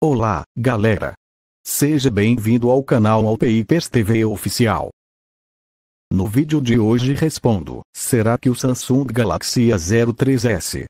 Olá, galera! Seja bem-vindo ao canal Alpeipers TV Oficial. No vídeo de hoje respondo, será que o Samsung Galaxy A03s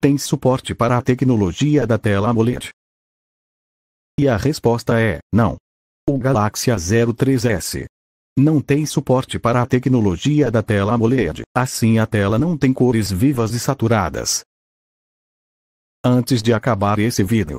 tem suporte para a tecnologia da tela AMOLED? E a resposta é, não. O Galaxy A03s não tem suporte para a tecnologia da tela AMOLED, assim a tela não tem cores vivas e saturadas. Antes de acabar esse vídeo,